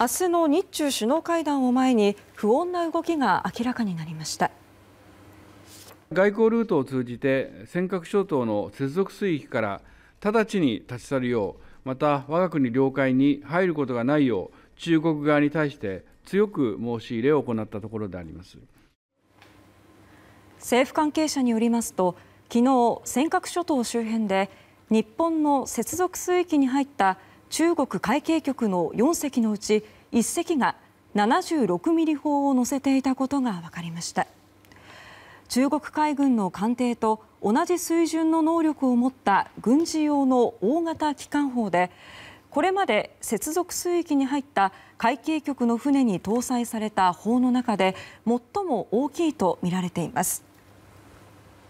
明日の日中首脳会談を前に不穏な動きが明らかになりました外交ルートを通じて尖閣諸島の接続水域から直ちに立ち去るようまた我が国領海に入ることがないよう中国側に対して強く申し入れを行ったところであります政府関係者によりますと昨日尖閣諸島周辺で日本の接続水域に入った中国海警局の4隻のうち1隻が76ミリ砲を載せていたことが分かりました中国海軍の艦艇と同じ水準の能力を持った軍事用の大型機関砲でこれまで接続水域に入った海警局の船に搭載された砲の中で最も大きいとみられています。